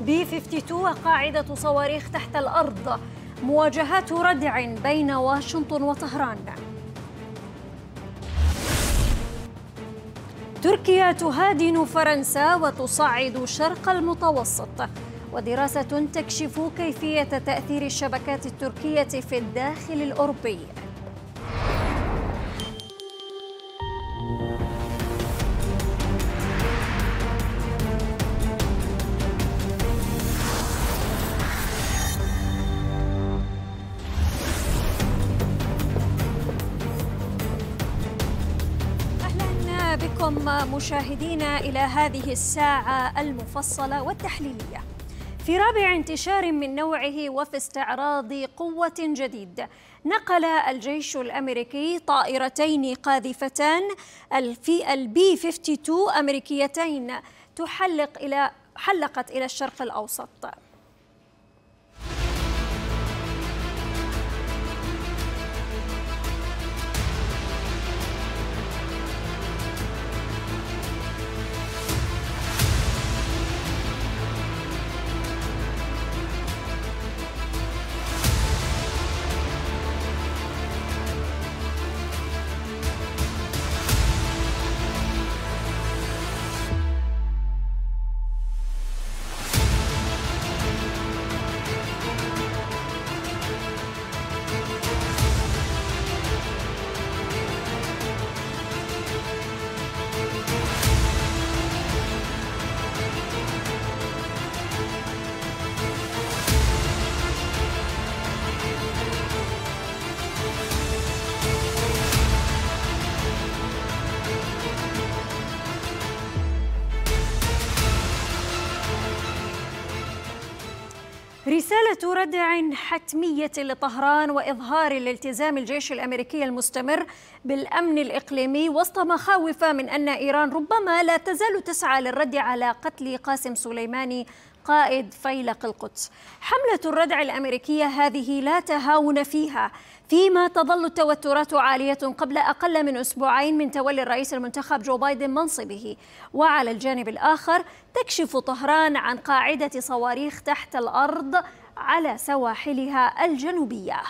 بي 52 وقاعدة صواريخ تحت الأرض مواجهات ردع بين واشنطن وطهران تركيا تهادن فرنسا وتصعد شرق المتوسط ودراسة تكشف كيفية تأثير الشبكات التركية في الداخل الأوروبي مشاهدينا إلى هذه الساعة المفصلة والتحليلية في رابع انتشار من نوعه وفي استعراض قوة جديد نقل الجيش الأمريكي طائرتين قاذفتان في البي 52 أمريكيتين تحلق إلى حلقت إلى الشرق الأوسط رسالة ردع حتمية لطهران وإظهار الالتزام الجيش الأمريكي المستمر بالأمن الإقليمي وسط مخاوف من أن إيران ربما لا تزال تسعى للرد على قتل قاسم سليماني قائد فيلق القدس حملة الردع الأمريكية هذه لا تهاون فيها فيما تظل التوترات عالية قبل أقل من أسبوعين من تولي الرئيس المنتخب جو بايدن منصبه وعلى الجانب الآخر تكشف طهران عن قاعدة صواريخ تحت الأرض على سواحلها الجنوبية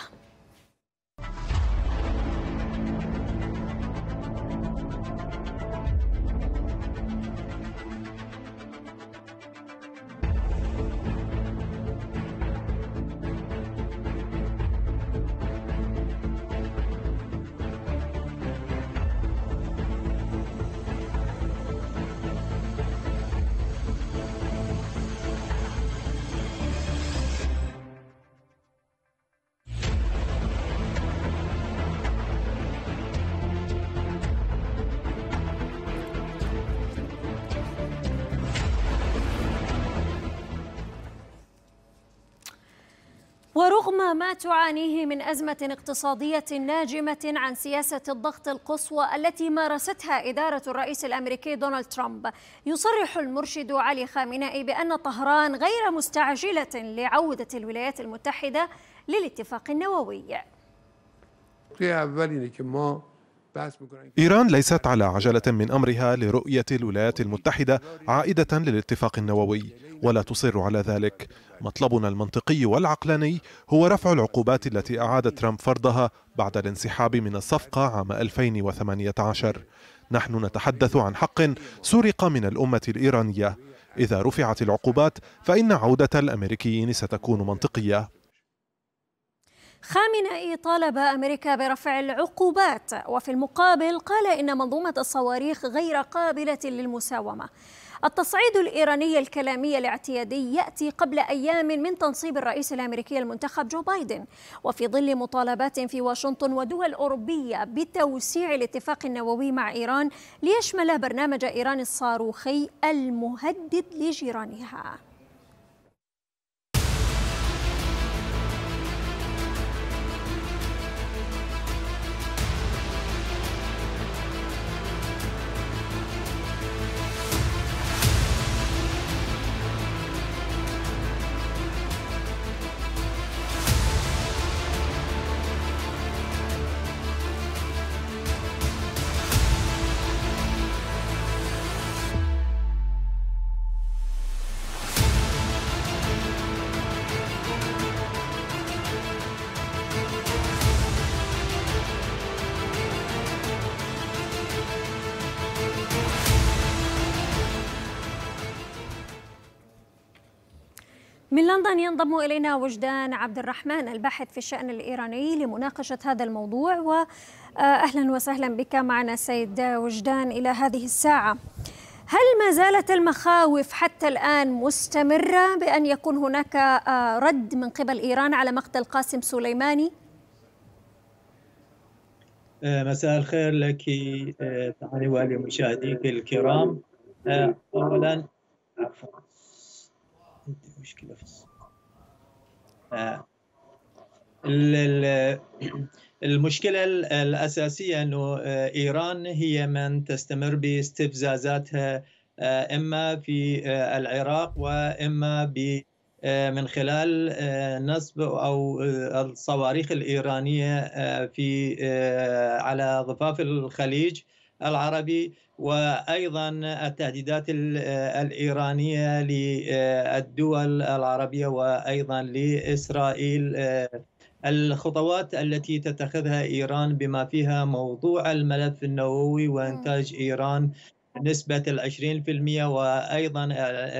ورغم ما تعانيه من أزمة اقتصادية ناجمة عن سياسة الضغط القصوى التي مارستها إدارة الرئيس الأمريكي دونالد ترامب يصرح المرشد علي خامنائي بأن طهران غير مستعجلة لعودة الولايات المتحدة للاتفاق النووي إيران ليست على عجلة من أمرها لرؤية الولايات المتحدة عائدة للاتفاق النووي ولا تصر على ذلك مطلبنا المنطقي والعقلاني هو رفع العقوبات التي أعاد ترامب فرضها بعد الانسحاب من الصفقة عام 2018 نحن نتحدث عن حق سرق من الأمة الإيرانية إذا رفعت العقوبات فإن عودة الأمريكيين ستكون منطقية خامنئي طالب أمريكا برفع العقوبات وفي المقابل قال إن منظومة الصواريخ غير قابلة للمساومة التصعيد الإيراني الكلامي الاعتيادي يأتي قبل أيام من تنصيب الرئيس الأمريكي المنتخب جو بايدن وفي ظل مطالبات في واشنطن ودول أوروبية بتوسيع الاتفاق النووي مع إيران ليشمل برنامج إيران الصاروخي المهدد لجيرانها لندن ينضم إلينا وجدان عبد الرحمن الباحث في الشأن الإيراني لمناقشة هذا الموضوع وأهلا آه، وسهلا بك معنا سيد وجدان إلى هذه الساعة هل ما زالت المخاوف حتى الآن مستمرة بأن يكون هناك آه، رد من قبل إيران على مقتل قاسم سليماني؟ آه، مساء الخير لك تعالي ولمشاهديك الكرام أولا عندي مشكله في الصوت المشكلة الأساسية أنه آه، إيران هي من تستمر باستفزازاتها آه، إما في آه، العراق وإما من خلال نصب أو الصواريخ الإيرانية في على ضفاف الخليج العربي وايضا التهديدات الايرانيه للدول العربيه وايضا لاسرائيل الخطوات التي تتخذها ايران بما فيها موضوع الملف النووي وانتاج ايران نسبة العشرين في المية وأيضا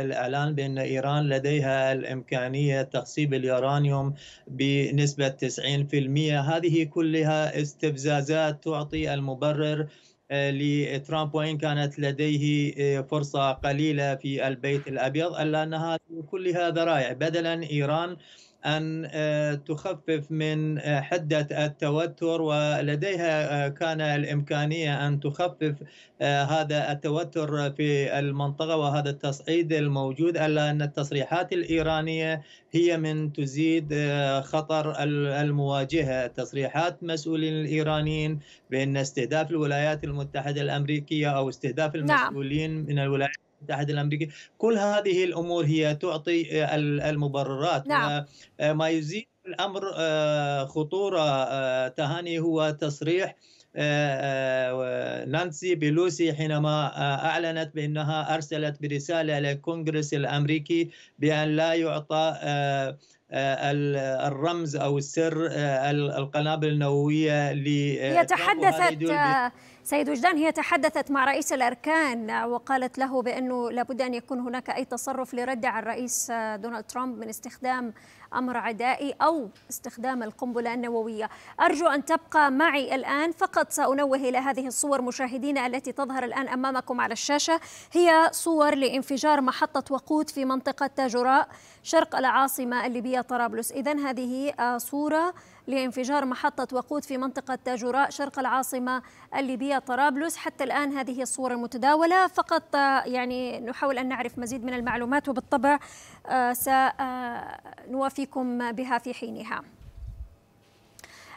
الإعلان بأن إيران لديها الإمكانية تخصيب اليورانيوم بنسبة تسعين في المية هذه كلها استفزازات تعطي المبرر لترامب وان كانت لديه آه، فرصه قليله في البيت الابيض الا ان كلها ذرائع بدلا ايران أن آه، تخفف من آه، حدة التوتر ولديها آه، كان الإمكانية أن تخفف هذا التوتر في المنطقة وهذا التصعيد الموجود ألا أن التصريحات الإيرانية هي من تزيد خطر المواجهة تصريحات مسؤولين الإيرانيين بأن استهداف الولايات المتحدة الأمريكية أو استهداف نعم. المسؤولين نعم. من الولايات المتحدة الامريكي كل هذه الامور هي تعطي المبررات نعم. ما آه، يزيد الامر آه، خطوره آه، تهاني هو تصريح نانسي بيلوسي حينما اعلنت بانها ارسلت برساله للكونغرس الامريكي بان لا يعطى الرمز او السر القنابل النوويه يتحدثت سيد وجدان هي تحدثت مع رئيس الأركان وقالت له بأنه لابد أن يكون هناك أي تصرف لرد على الرئيس دونالد ترامب من استخدام أمر عدائي أو استخدام القنبلة النووية أرجو أن تبقى معي الآن فقط سأنوه إلى هذه الصور مشاهدينا التي تظهر الآن أمامكم على الشاشة هي صور لانفجار محطة وقود في منطقة تاجراء شرق العاصمة الليبية طرابلس إذا هذه آه، صورة لانفجار محطة وقود في منطقة تاجوراء شرق العاصمة الليبية طرابلس حتى الآن هذه الصور المتداولة فقط آه، يعني نحاول أن نعرف مزيد من المعلومات وبالطبع آه، سنوافق نأتيكم بها في حينها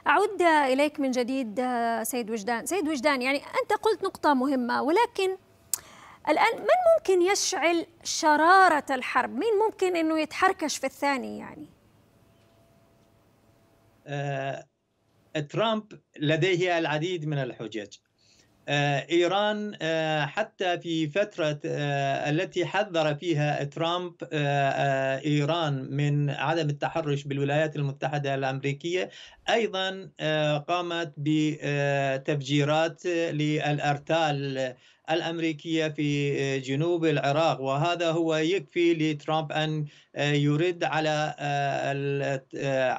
أعود إليك من جديد سيد وجدان سيد وجدان يعني أنت قلت نقطة مهمة ولكن الآن من ممكن يشعل شرارة الحرب مين ممكن أنه يتحركش في الثاني يعني آه، ترامب لديه العديد من الحجج آه، ايران آه، حتى في فتره آه، التي حذر فيها ترامب ايران من عدم التحرش بالولايات المتحده الامريكيه ايضا آه، قامت بتفجيرات للارتال الامريكيه في آه، جنوب العراق وهذا هو يكفي لترامب ان آه، يرد على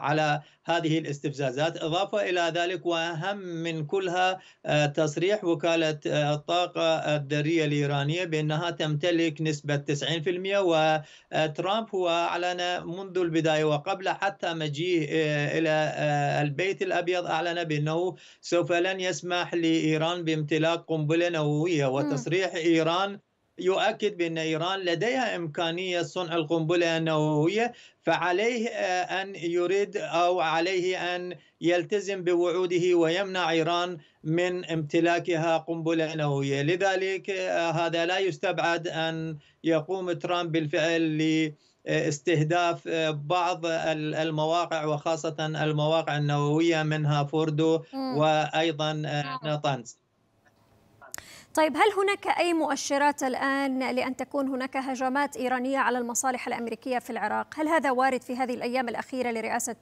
على هذه الاستفزازات اضافه الى ذلك واهم من كلها تصريح وكاله الطاقه الذريه الايرانيه بانها تمتلك نسبه 90% وترامب هو اعلن منذ البدايه وقبل حتى مجيء الى البيت الأبيض أعلن بأنه سوف لن يسمح لإيران بامتلاك قنبلة نووية وتصريح إيران يؤكد بأن إيران لديها إمكانية صنع القنبلة النووية فعليه آه، أن يريد أو عليه أن يلتزم بوعوده ويمنع إيران من امتلاكها قنبلة نووية لذلك آه، هذا لا يستبعد أن يقوم ترامب بالفعل استهداف آه، بعض المواقع وخاصة المواقع النووية منها فوردو وأيضا آه، آه. نطنز طيب هل هناك أي مؤشرات الآن لأن تكون هناك هجمات إيرانية على المصالح الأمريكية في العراق هل هذا وارد في هذه الأيام الأخيرة لرئاسة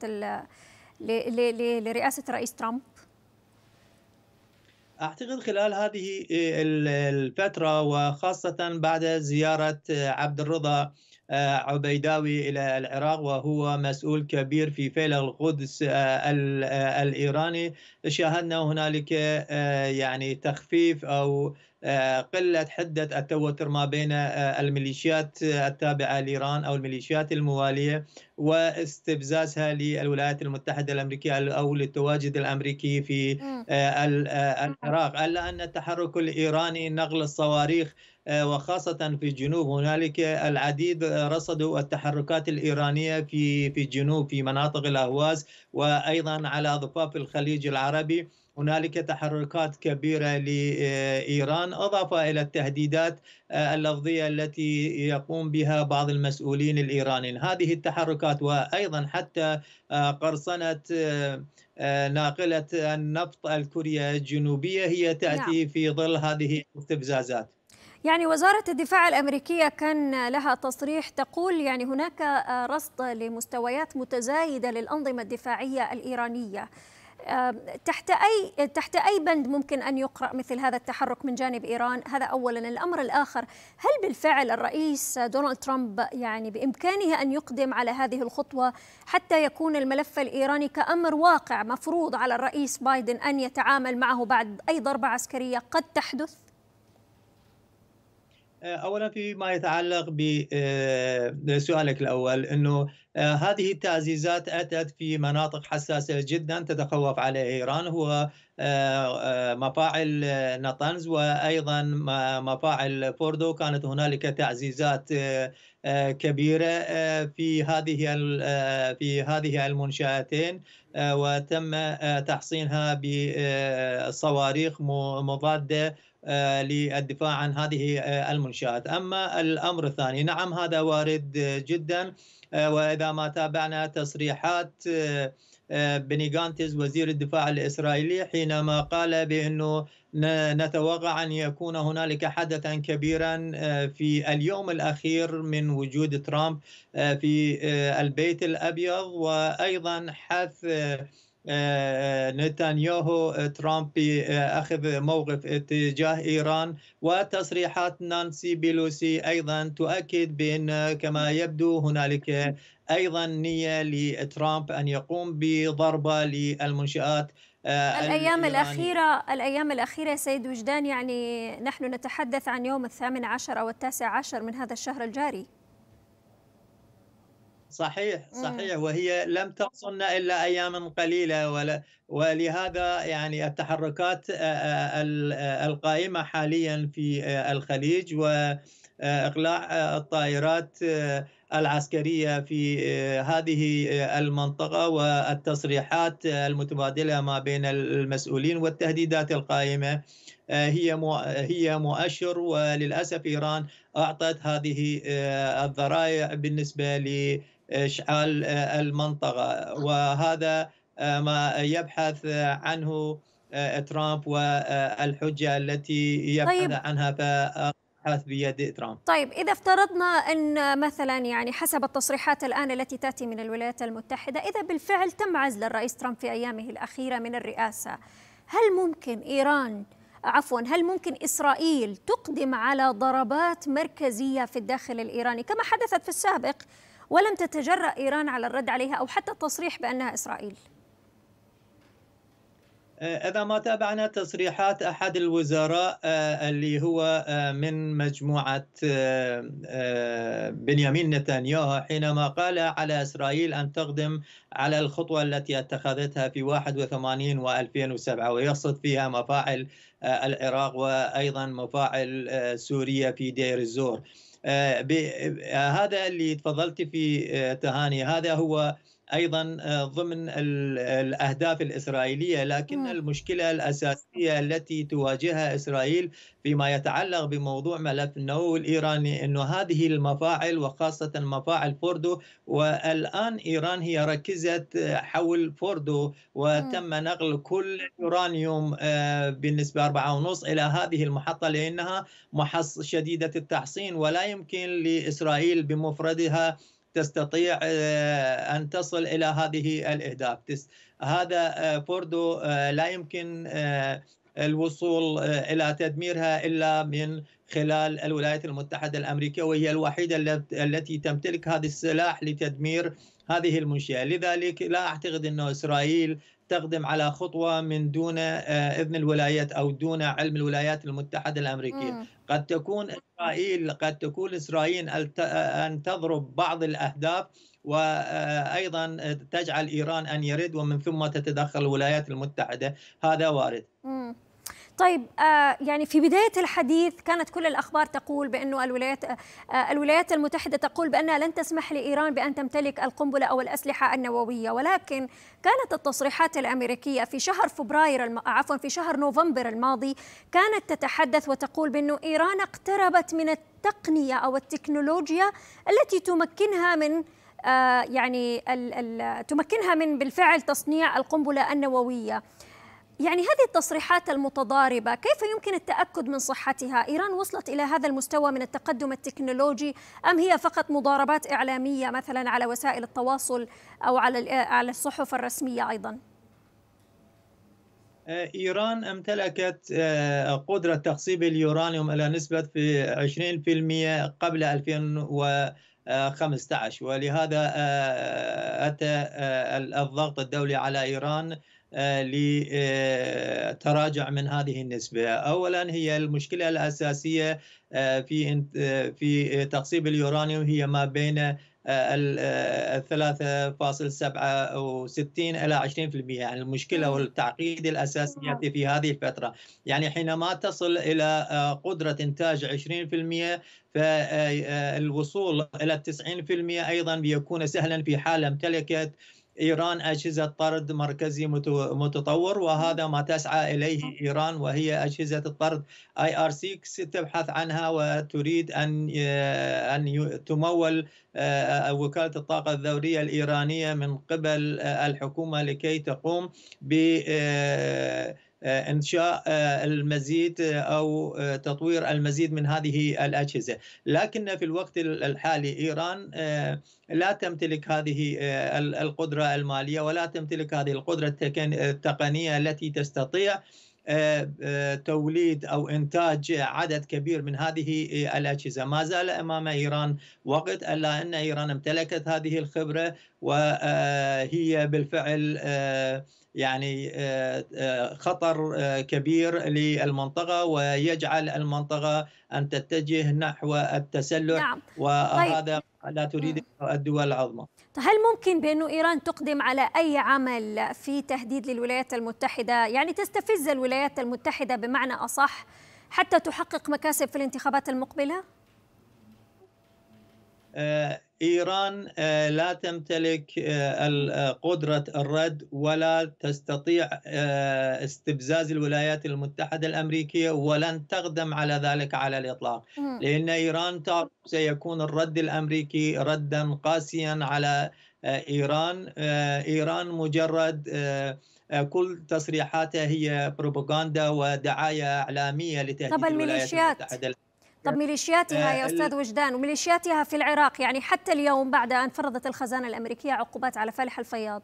لرئاسة رئيس ترامب؟ اعتقد خلال هذه الفتره وخاصه بعد زياره عبد الرضا آه، عبيداوي إلى العراق وهو مسؤول كبير في فعل القدس آه، آه، الإيراني شاهدنا هنالك يعني تخفيف أو قلة حدة التوتر ما بين الميليشيات التابعة لإيران أو الميليشيات الموالية واستفزازها للولايات المتحدة الأمريكية أو للتواجد الأمريكي في العراق ألا أن التحرك الإيراني نقل الصواريخ آه، وخاصة في الجنوب هنالك العديد آه، رصدوا التحركات الإيرانية في في الجنوب في مناطق الأهواز وأيضا على ضفاف الخليج العربي هنالك تحركات كبيرة لإيران أضافة إلى التهديدات آه، اللفظية التي يقوم بها بعض المسؤولين الإيرانيين هذه التحركات وأيضا حتى قرصنة ناقلة النفط الكورية الجنوبية هي تأتي نعم. في ظل هذه الاستفزازات يعني وزارة الدفاع الأمريكية كان لها تصريح تقول يعني هناك آه، رصد لمستويات متزايدة للأنظمة الدفاعية الإيرانية آه، تحت أي تحت أي بند ممكن أن يقرأ مثل هذا التحرك من جانب إيران هذا أولا الأمر الآخر هل بالفعل الرئيس دونالد ترامب يعني بإمكانه أن يقدم على هذه الخطوة حتى يكون الملف الإيراني كأمر واقع مفروض على الرئيس بايدن أن يتعامل معه بعد أي ضربة عسكرية قد تحدث آه، اولا فيما يتعلق بسؤالك آه، الاول انه آه، هذه التعزيزات اتت في مناطق حساسه جدا تتخوف عليها ايران هو مفاعل نطنز وايضا مفاعل فوردو كانت هنالك تعزيزات كبيره في هذه في هذه المنشاتين وتم تحصينها بصواريخ مضاده آه، للدفاع عن هذه آه، المنشآت أما الأمر الثاني نعم هذا وارد جدا آه، وإذا ما تابعنا تصريحات بني غانتز وزير الدفاع الإسرائيلي حينما قال بأنه نتوقع أن يكون هنالك حدثا كبيرا في اليوم الأخير من وجود ترامب في البيت الأبيض وأيضا حث نتنياهو ترامب أخذ موقف اتجاه إيران وتصريحات نانسي بيلوسي أيضا تؤكد بأن كما يبدو هنالك أيضا نية لترامب أن يقوم بضربة للمنشآت آه، الأيام الأخيرة الأيام الأخيرة سيد وجدان يعني نحن نتحدث عن يوم الثامن عشر أو التاسع عشر من هذا الشهر الجاري صحيح إمم. صحيح وهي لم تحصلن الا اياما قليله ولا ولهذا يعني التحركات القائمه حاليا في الخليج واقلاع الطائرات العسكريه في هذه المنطقه والتصريحات المتبادله ما بين المسؤولين والتهديدات القائمه هي هي مؤشر وللاسف ايران اعطت هذه الذرائع بالنسبه ل اشعال المنطقه وهذا آه، ما يبحث عنه آه، ترامب والحجه التي يبحث طيب. عنها ف بيد ترامب. طيب اذا افترضنا ان مثلا يعني حسب التصريحات الان التي تاتي من الولايات المتحده اذا بالفعل تم عزل الرئيس ترامب في ايامه الاخيره من الرئاسه، هل ممكن ايران عفوا هل ممكن اسرائيل تقدم على ضربات مركزيه في الداخل الايراني كما حدثت في السابق ولم تتجرأ إيران على الرد عليها أو حتى التصريح بأنها إسرائيل آه، إذا ما تابعنا تصريحات أحد الوزراء آه، اللي هو آه، من مجموعة بنيامين نتنياهو حينما قال على إسرائيل أن تقدم على الخطوة التي اتخذتها في 81 و 2007 ويقصد فيها مفاعل العراق وأيضا مفاعل سوريا في دير الزور آه، آه، هذا اللي تفضلت في آه، تهاني هذا هو ايضا آه، ضمن الاهداف الاسرائيليه لكن المشكله الاساسيه التي تواجهها اسرائيل فيما يتعلق بموضوع ملف النووي الايراني انه هذه المفاعل وخاصه مفاعل فوردو والان ايران هي ركزت آه، حول فوردو وتم نقل كل يورانيوم آه، بالنسبه 4.5 الى هذه المحطه لانها محص شديده التحصين ولا يمكن لاسرائيل بمفردها تستطيع آه، ان تصل الى هذه الاهداف هذا آه، فوردو آه، لا يمكن الوصول الى تدميرها الا من خلال الولايات المتحده الامريكيه وهي الوحيده التي تمتلك هذا السلاح لتدمير هذه المنشاه، لذلك لا اعتقد انه اسرائيل تقدم على خطوة من دون آه، إذن الولايات أو دون علم الولايات المتحدة الأمريكية م. قد تكون إسرائيل قد تكون إسرائيل آه، أن تضرب بعض الأهداف وايضا آه، تجعل ايران ان يرد ومن ثم تتدخل الولايات المتحده هذا وارد. طيب آه، يعني في بداية الحديث كانت كل الأخبار تقول بأنه الولايات آه، الولايات المتحدة تقول بأنها لن تسمح لإيران بأن تمتلك القنبلة أو الأسلحة النووية ولكن كانت التصريحات الأمريكية في شهر فبراير عفوا في شهر نوفمبر الماضي كانت تتحدث وتقول بأنه إيران اقتربت من التقنية أو التكنولوجيا التي تمكنها من آه، يعني تمكنها من بالفعل تصنيع القنبلة النووية يعني هذه التصريحات المتضاربة كيف يمكن التأكد من صحتها؟ إيران وصلت إلى هذا المستوى من التقدم التكنولوجي أم هي فقط مضاربات إعلامية مثلا على وسائل التواصل أو على على الصحف الرسمية أيضا؟ آه، إيران امتلكت آه، قدرة تخصيب اليورانيوم إلى نسبة في 20% قبل 2015 ولهذا آه، أتى الضغط الدولي على إيران آه، لتراجع آه، من هذه النسبة أولا هي المشكلة الأساسية آه، في في تقصيب اليورانيوم هي ما بين 3.67 إلى 20% يعني المشكلة والتعقيد الأساسي يأتي في هذه الفترة يعني حينما تصل إلى قدرة إنتاج 20% فالوصول إلى 90% أيضا بيكون سهلا في حال امتلكت إيران أجهزة طرد مركزي متطور وهذا ما تسعى إليه إيران وهي أجهزة الطرد اي ار سي تبحث عنها وتريد أن أن تمول آه، آه، وكالة الطاقة الذورية الإيرانية من قبل آه، الحكومة لكي تقوم ب آه، انشاء آه، المزيد آه، او تطوير المزيد من هذه الاجهزه، لكن في الوقت الحالي ايران لا تمتلك هذه القدره الماليه ولا تمتلك هذه القدره التقنيه التي تستطيع توليد او انتاج عدد كبير من هذه الاجهزه، ما زال امام ايران وقت الا ان ايران امتلكت هذه الخبره وهي بالفعل يعني آه، آه، خطر آه، كبير للمنطقة ويجعل المنطقة أن تتجه نحو التسلح نعم. طيب. وهذا طيب. لا تريد الدول العظمى طيب، هل ممكن بأنه إيران تقدم على أي عمل في تهديد للولايات المتحدة يعني تستفز الولايات المتحدة بمعنى أصح حتى تحقق مكاسب في الانتخابات المقبلة؟ آه، ايران آه، لا تمتلك آه، قدره الرد ولا تستطيع استفزاز الولايات المتحده الامريكيه ولن تقدم على ذلك على الاطلاق لان ايران سيكون الرد الامريكي ردا قاسيا على ايران ايران مجرد كل تصريحاتها هي بروباغندا ودعايه اعلاميه لتهديد الولايات المتحده الأمريكية. طب ميليشياتها آه، يا استاذ وجدان وميليشياتها في العراق يعني حتى اليوم بعد ان فرضت الخزانه الامريكيه عقوبات على فالح الفياض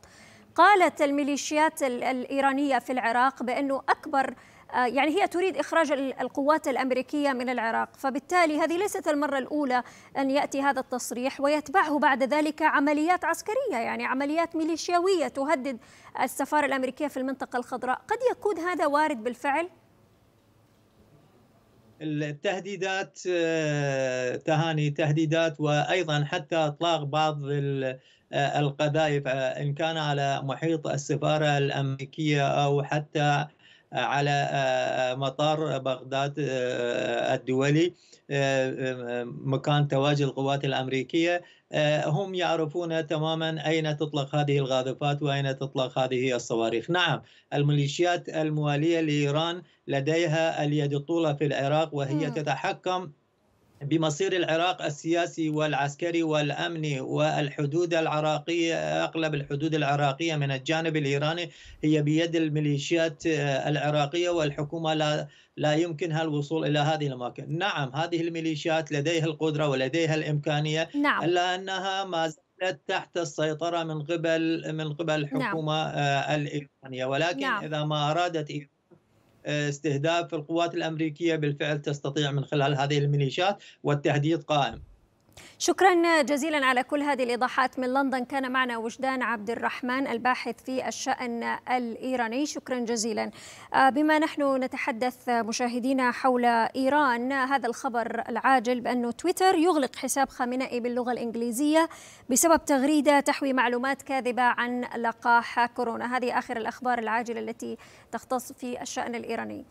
قالت الميليشيات الايرانيه في العراق بانه اكبر آه، يعني هي تريد إخراج القوات الأمريكية من العراق فبالتالي هذه ليست المرة الأولى أن يأتي هذا التصريح ويتبعه بعد ذلك عمليات عسكرية يعني عمليات ميليشياوية تهدد السفارة الأمريكية في المنطقة الخضراء قد يكون هذا وارد بالفعل التهديدات آه، تهاني تهديدات وايضا حتى اطلاق بعض آه، القذائف آه، ان كان على محيط السفاره الامريكيه او حتى على مطار بغداد الدولي مكان تواجد القوات الامريكيه آه، هم يعرفون تماما أين تطلق هذه الغاذفات وأين تطلق هذه الصواريخ نعم الميليشيات الموالية لإيران لديها اليد الطولة في العراق وهي تتحكم بمصير العراق السياسي والعسكري والامني والحدود العراقيه اغلب الحدود العراقيه من الجانب الايراني هي بيد الميليشيات آه، العراقيه والحكومه لا لا يمكنها الوصول الى هذه الاماكن، نعم هذه الميليشيات لديها القدره ولديها الامكانيه نعم. الا انها ما زالت تحت السيطره من قبل من قبل نعم. الحكومه نعم. الايرانيه ولكن نعم. اذا ما ارادت إيران استهداف القوات الامريكيه بالفعل تستطيع من خلال هذه الميليشيات والتهديد قائم شكرا جزيلا على كل هذه الايضاحات من لندن كان معنا وجدان عبد الرحمن الباحث في الشان الايراني شكرا جزيلا آه، بما نحن نتحدث مشاهدينا حول ايران هذا الخبر العاجل بانه تويتر يغلق حساب خامنئي باللغه الانجليزيه بسبب تغريده تحوي معلومات كاذبه عن لقاح كورونا هذه اخر الاخبار العاجله التي تختص في الشان الايراني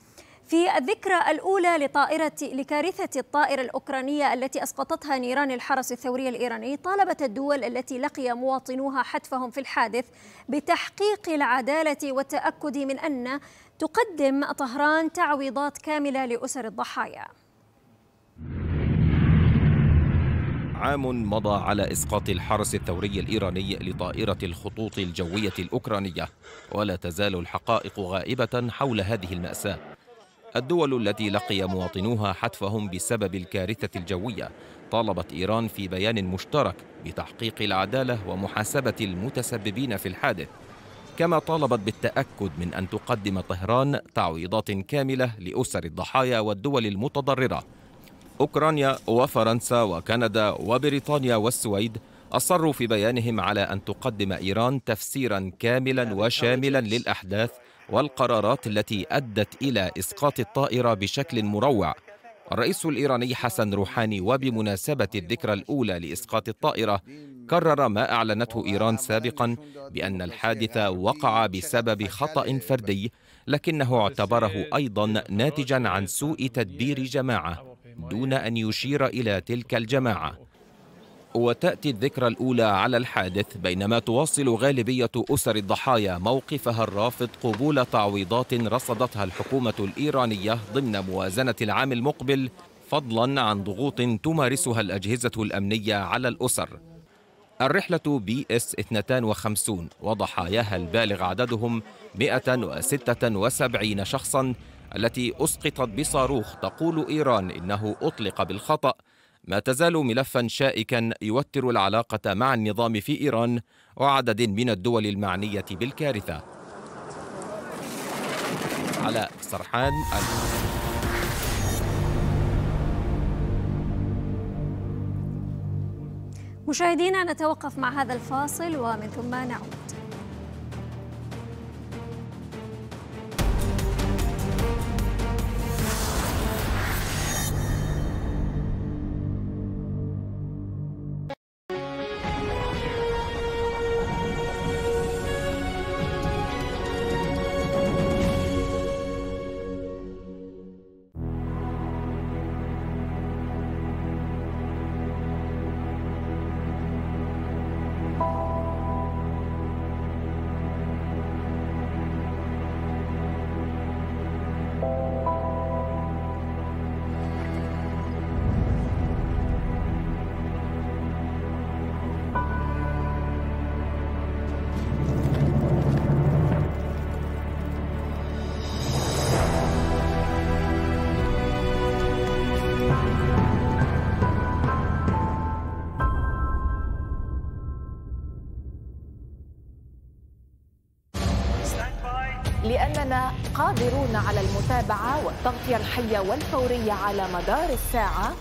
في الذكرى الأولى لطائرة لكارثة الطائرة الأوكرانية التي أسقطتها نيران الحرس الثوري الإيراني طالبت الدول التي لقي مواطنوها حتفهم في الحادث بتحقيق العدالة والتأكد من أن تقدم طهران تعويضات كاملة لأسر الضحايا عام مضى على إسقاط الحرس الثوري الإيراني لطائرة الخطوط الجوية الأوكرانية ولا تزال الحقائق غائبة حول هذه المأساة الدول التي لقي مواطنوها حتفهم بسبب الكارثة الجوية طالبت إيران في بيان مشترك بتحقيق العدالة ومحاسبة المتسببين في الحادث كما طالبت بالتأكد من أن تقدم طهران تعويضات كاملة لأسر الضحايا والدول المتضررة أوكرانيا وفرنسا وكندا وبريطانيا والسويد أصروا في بيانهم على أن تقدم إيران تفسيرا كاملا وشاملا للأحداث والقرارات التي أدت إلى إسقاط الطائرة بشكل مروع الرئيس الإيراني حسن روحاني وبمناسبة الذكرى الأولى لإسقاط الطائرة كرر ما أعلنته إيران سابقا بأن الحادث وقع بسبب خطأ فردي لكنه اعتبره أيضا ناتجا عن سوء تدبير جماعة دون أن يشير إلى تلك الجماعة وتأتي الذكرى الأولى على الحادث بينما تواصل غالبية أسر الضحايا موقفها الرافض قبول تعويضات رصدتها الحكومة الإيرانية ضمن موازنة العام المقبل فضلا عن ضغوط تمارسها الأجهزة الأمنية على الأسر الرحلة بي اس 52 وضحاياها البالغ عددهم 176 شخصا التي أسقطت بصاروخ تقول إيران إنه أطلق بالخطأ ما تزال ملفا شائكا يوتر العلاقة مع النظام في إيران وعدد من الدول المعنية بالكارثة على سرحان مشاهدينا نتوقف مع هذا الفاصل ومن ثم نعود تحصلون على المتابعة والتغطية الحية والفورية على مدار الساعة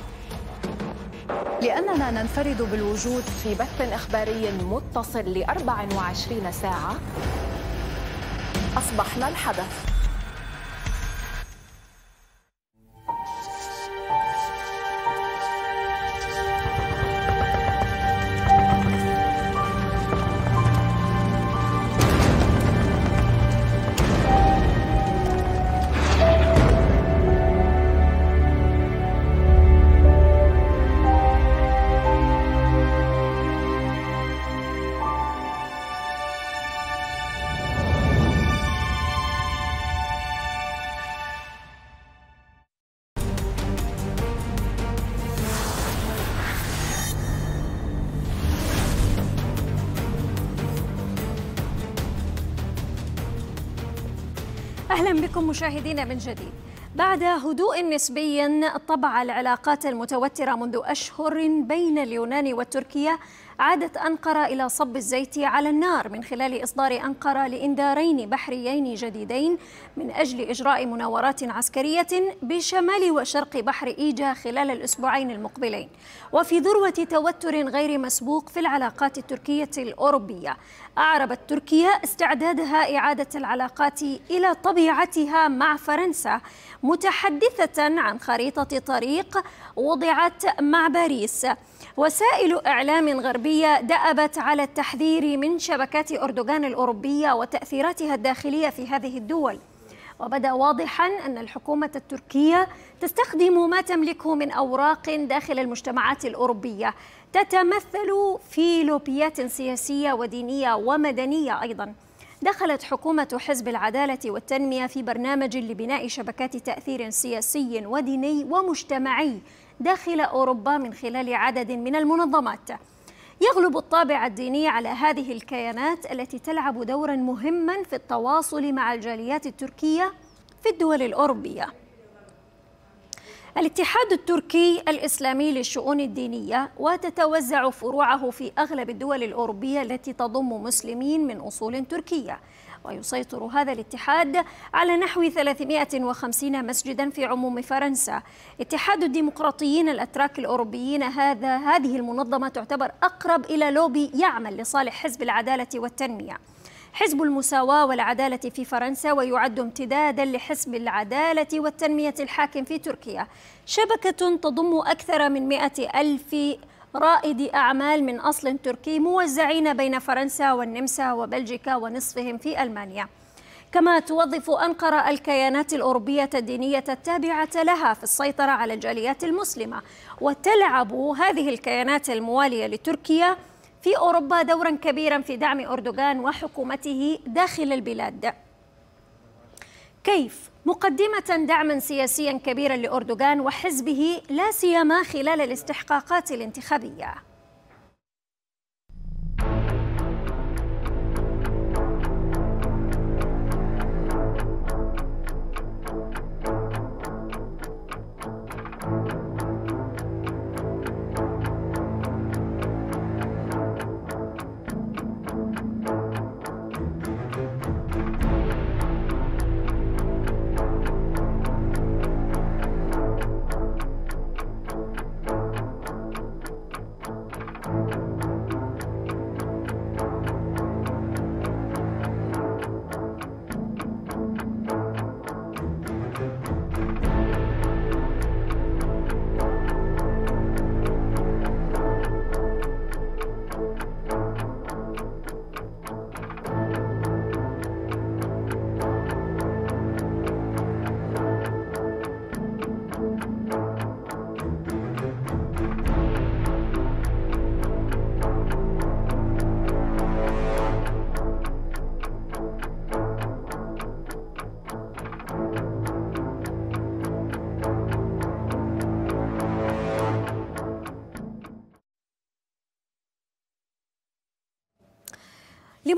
لأننا ننفرد بالوجود في بث إخباري متصل ل 24 ساعة أصبحنا الحدث بكم مشاهدينا من جديد بعد هدوء نسبي طبع العلاقات المتوترة منذ أشهر بين اليونان وتركيا عادت أنقرة إلى صب الزيت على النار من خلال إصدار أنقرة لإنذارين بحريين جديدين من أجل إجراء مناورات عسكرية بشمال وشرق بحر إيجا خلال الأسبوعين المقبلين وفي ذروة توتر غير مسبوق في العلاقات التركية الأوروبية أعربت تركيا استعدادها إعادة العلاقات إلى طبيعتها مع فرنسا متحدثة عن خريطة طريق وضعت مع باريس وسائل إعلام غربية دأبت على التحذير من شبكات أردوغان الأوروبية وتأثيراتها الداخلية في هذه الدول وبدا واضحا ان الحكومه التركيه تستخدم ما تملكه من اوراق داخل المجتمعات الاوروبيه تتمثل في لوبيات سياسيه ودينيه ومدنيه ايضا دخلت حكومة حزب العدالة والتنمية في برنامج لبناء شبكات تأثير سياسي وديني ومجتمعي داخل أوروبا من خلال عدد من المنظمات يغلب الطابع الديني على هذه الكيانات التي تلعب دورا مهما في التواصل مع الجاليات التركية في الدول الأوروبية الاتحاد التركي الإسلامي للشؤون الدينية وتتوزع فروعه في أغلب الدول الأوروبية التي تضم مسلمين من أصول تركية ويسيطر هذا الاتحاد على نحو 350 مسجدا في عموم فرنسا اتحاد الديمقراطيين الأتراك الأوروبيين هذا هذه المنظمة تعتبر أقرب إلى لوبي يعمل لصالح حزب العدالة والتنمية حزب المساواة والعدالة في فرنسا ويعد امتدادا لحزب العدالة والتنمية الحاكم في تركيا شبكة تضم أكثر من مئة ألف رائد أعمال من أصل تركي موزعين بين فرنسا والنمسا وبلجيكا ونصفهم في ألمانيا كما توظف أنقرة الكيانات الأوروبية الدينية التابعة لها في السيطرة على الجاليات المسلمة وتلعب هذه الكيانات الموالية لتركيا في أوروبا دورا كبيرا في دعم أردوغان وحكومته داخل البلاد كيف مقدمة دعما سياسيا كبيرا لأردوغان وحزبه لا سيما خلال الاستحقاقات الانتخابية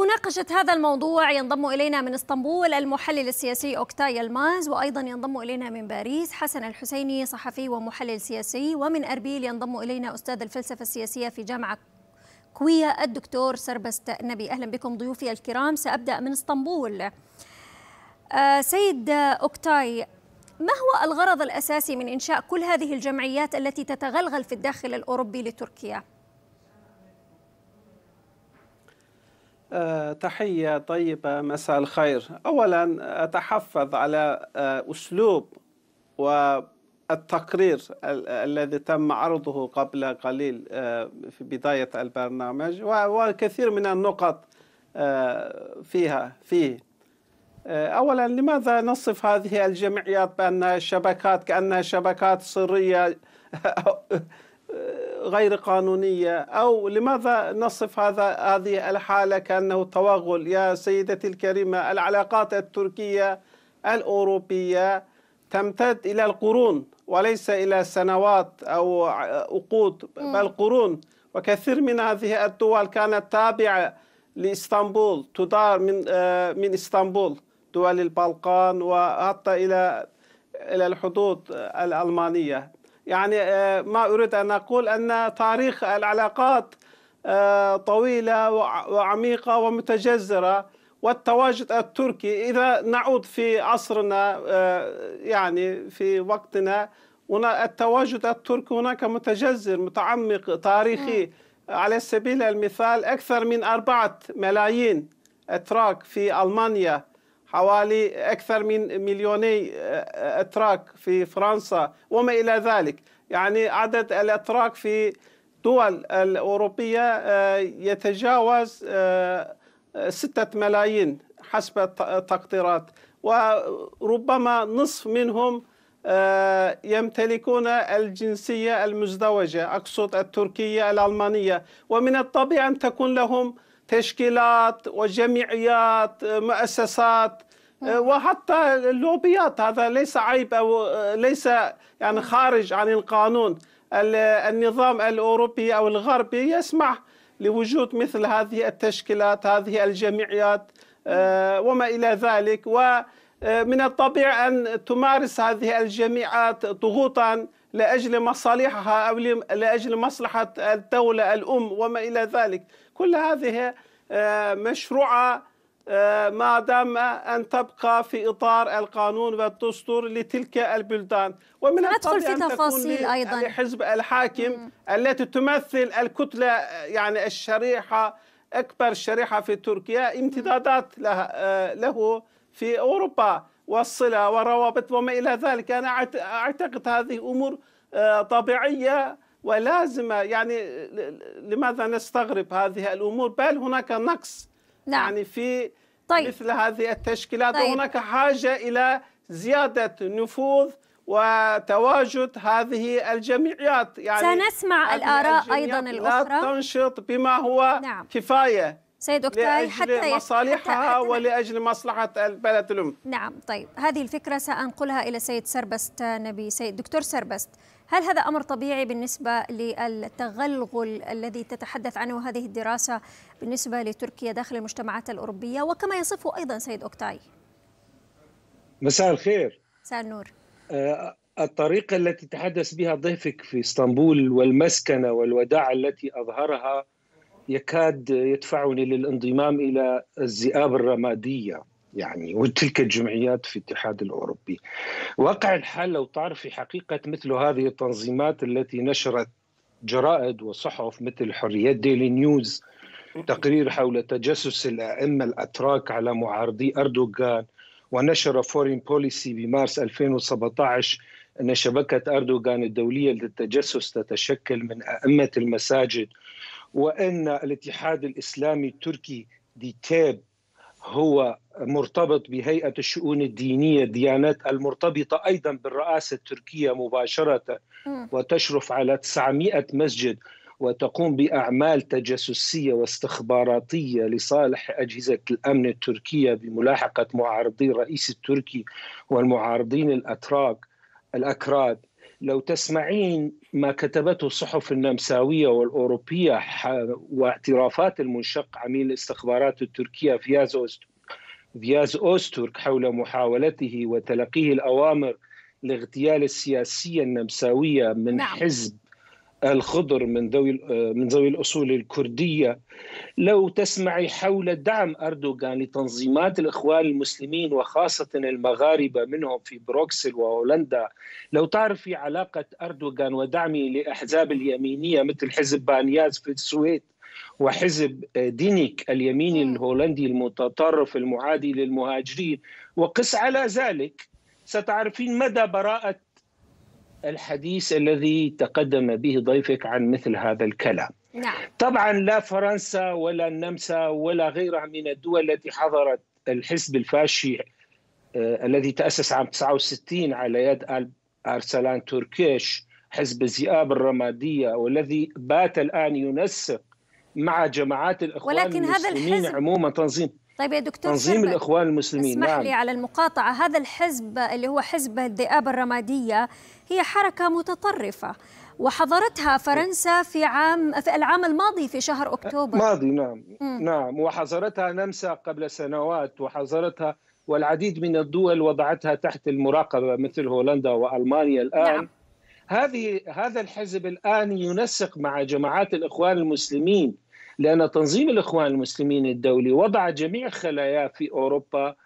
لمناقشة هذا الموضوع ينضم إلينا من اسطنبول المحلل السياسي أوكتاي الماز وأيضا ينضم إلينا من باريس حسن الحسيني صحفي ومحلل سياسي ومن أربيل ينضم إلينا أستاذ الفلسفة السياسية في جامعة كوية الدكتور سربست نبي أهلا بكم ضيوفي الكرام سأبدأ من اسطنبول آه، سيد أوكتاي ما هو الغرض الأساسي من إنشاء كل هذه الجمعيات التي تتغلغل في الداخل الأوروبي لتركيا؟ آه، تحية طيبة مساء الخير أولا أتحفظ على آه، أسلوب والتقرير الذي تم عرضه قبل قليل آه، في بداية البرنامج وكثير من النقط فيها فيه أولا لماذا نصف هذه الجمعيات بأنها شبكات كأنها شبكات سرية غير قانونية أو لماذا نصف هذا هذه الحالة كأنه توغل يا سيدتي الكريمة العلاقات التركية الأوروبية تمتد إلى القرون وليس إلى سنوات أو عقود بل قرون وكثير من هذه الدول كانت تابعة لإسطنبول تدار من آه، من إسطنبول دول البلقان وحتى إلى إلى الحدود الألمانية يعني آه، ما أريد أن أقول أن تاريخ العلاقات آه، طويلة وعميقة ومتجذرة والتواجد التركي إذا نعود في عصرنا آه، يعني في وقتنا هنا التواجد التركي هناك متجذر متعمق تاريخي على سبيل المثال أكثر من أربعة ملايين أتراك في ألمانيا حوالي أكثر من مليوني آه، آه، أتراك في فرنسا وما إلى ذلك يعني عدد الأتراك في الدول الأوروبية آه، يتجاوز ستة ملايين حسب التقديرات وربما نصف منهم يمتلكون الجنسية المزدوجة أقصد التركية الألمانية ومن الطبيعي أن تكون لهم تشكيلات وجمعيات مؤسسات نعم. آه، وحتى اللوبيات هذا ليس عيب او آه، ليس يعني خارج عن القانون النظام الاوروبي او الغربي يسمح لوجود مثل هذه التشكيلات هذه الجمعيات آه، نعم. وما الى ذلك ومن الطبيعي ان تمارس هذه الجمعيات ضغوطا لاجل مصالحها او لاجل مصلحه الدوله الام وما الى ذلك كل هذه آه، مشروعة آه، ما دام أن تبقى في إطار القانون والدستور لتلك البلدان ومن الطبيعي في أن تفاصيل تكون أيضا الحاكم مم. التي تمثل الكتلة يعني الشريحة أكبر شريحة في تركيا امتدادات له, آه، له في أوروبا والصلة والروابط وما إلى ذلك أنا أعتقد هذه أمور طبيعية ولازم يعني لماذا نستغرب هذه الامور بل هناك نقص نعم. يعني في طيب. مثل هذه التشكيلات طيب. وهناك حاجه الى زياده نفوذ وتواجد هذه الجمعيات يعني سنسمع الآراء أيضا الأخرى لا تنشط بما هو نعم. كفاية سيد دكتور حتى مصالحها حتى نعم. ولأجل مصلحة البلد الأم نعم طيب هذه الفكرة سأنقلها إلى سيد سربست نبي سيد دكتور سربست هل هذا أمر طبيعي بالنسبة للتغلغل الذي تتحدث عنه هذه الدراسة بالنسبة لتركيا داخل المجتمعات الأوروبية وكما يصفه أيضا سيد أوكتاي مساء الخير مساء النور آه، الطريقة التي تحدث بها ضيفك في اسطنبول والمسكنة والوداع التي أظهرها يكاد يدفعني للانضمام إلى الذئاب الرمادية يعني وتلك الجمعيات في الاتحاد الاوروبي. واقع الحال لو تعرف في حقيقه مثل هذه التنظيمات التي نشرت جرائد وصحف مثل حريات ديلي نيوز تقرير حول تجسس الائمه الاتراك على معارضي اردوغان ونشر فورين بوليسي بمارس 2017 أن شبكة أردوغان الدولية للتجسس تتشكل من أئمة المساجد وأن الاتحاد الإسلامي التركي ديتاب هو مرتبط بهيئة الشؤون الدينية الديانات المرتبطة أيضا بالرئاسة التركية مباشرة وتشرف على 900 مسجد وتقوم بأعمال تجسسية واستخباراتية لصالح أجهزة الأمن التركية بملاحقة معارضي الرئيس التركي والمعارضين الأتراك الأكراد لو تسمعين ما كتبته الصحف النمساوية والأوروبية واعترافات المنشق عميل الاستخبارات التركية فياز أوستورك فياز أوستورك حول محاولته وتلقيه الأوامر لاغتيال السياسية النمساوية من نعم. حزب الخضر من ذوي آه، من ذوي الاصول الكرديه لو تسمعي حول دعم اردوغان لتنظيمات الاخوان المسلمين وخاصه المغاربه منهم في بروكسل وهولندا لو تعرفي علاقه اردوغان ودعمه لاحزاب اليمينيه مثل حزب بانياز في السويد وحزب آه، دينيك اليميني الهولندي المتطرف المعادي للمهاجرين وقس على ذلك ستعرفين مدى براءه الحديث الذي تقدم به ضيفك عن مثل هذا الكلام نعم. طبعا لا فرنسا ولا النمسا ولا غيرها من الدول التي حضرت الحزب الفاشي آه، الذي تأسس عام 69 على يد أرسلان تركيش حزب الذئاب الرمادية والذي بات الآن ينسق مع جماعات الإخوان ولكن المسلمين هذا الحزب عموما تنظيم طيب يا دكتور تنظيم الاخوان المسلمين اسمح نعم. لي على المقاطعه هذا الحزب اللي هو حزب الذئاب الرماديه هي حركه متطرفه وحضرتها إيه. فرنسا في عام في العام الماضي في شهر اكتوبر ماضي نعم م. نعم وحظرتها نمسا قبل سنوات وحظرتها والعديد من الدول وضعتها تحت المراقبه مثل هولندا والمانيا الان نعم. هذه هذا الحزب الان ينسق مع جماعات الاخوان المسلمين لأن تنظيم الإخوان المسلمين الدولي وضع جميع خلاياه في أوروبا